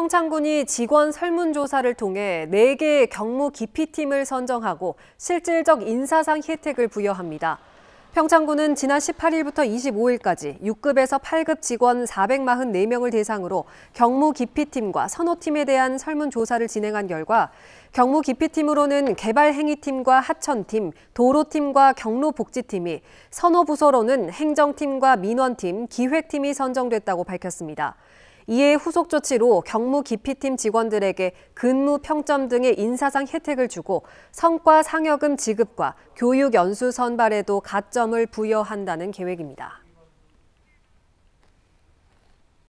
평창군이 직원 설문조사를 통해 4개의 경무 기피팀을 선정하고 실질적 인사상 혜택을 부여합니다. 평창군은 지난 18일부터 25일까지 6급에서 8급 직원 444명을 대상으로 경무 기피팀과 선호팀에 대한 설문조사를 진행한 결과 경무 기피팀으로는 개발행위팀과 하천팀, 도로팀과 경로복지팀이 선호부서로는 행정팀과 민원팀, 기획팀이 선정됐다고 밝혔습니다. 이에 후속 조치로 경무 기피팀 직원들에게 근무 평점 등의 인사상 혜택을 주고 성과 상여금 지급과 교육 연수 선발에도 가점을 부여한다는 계획입니다.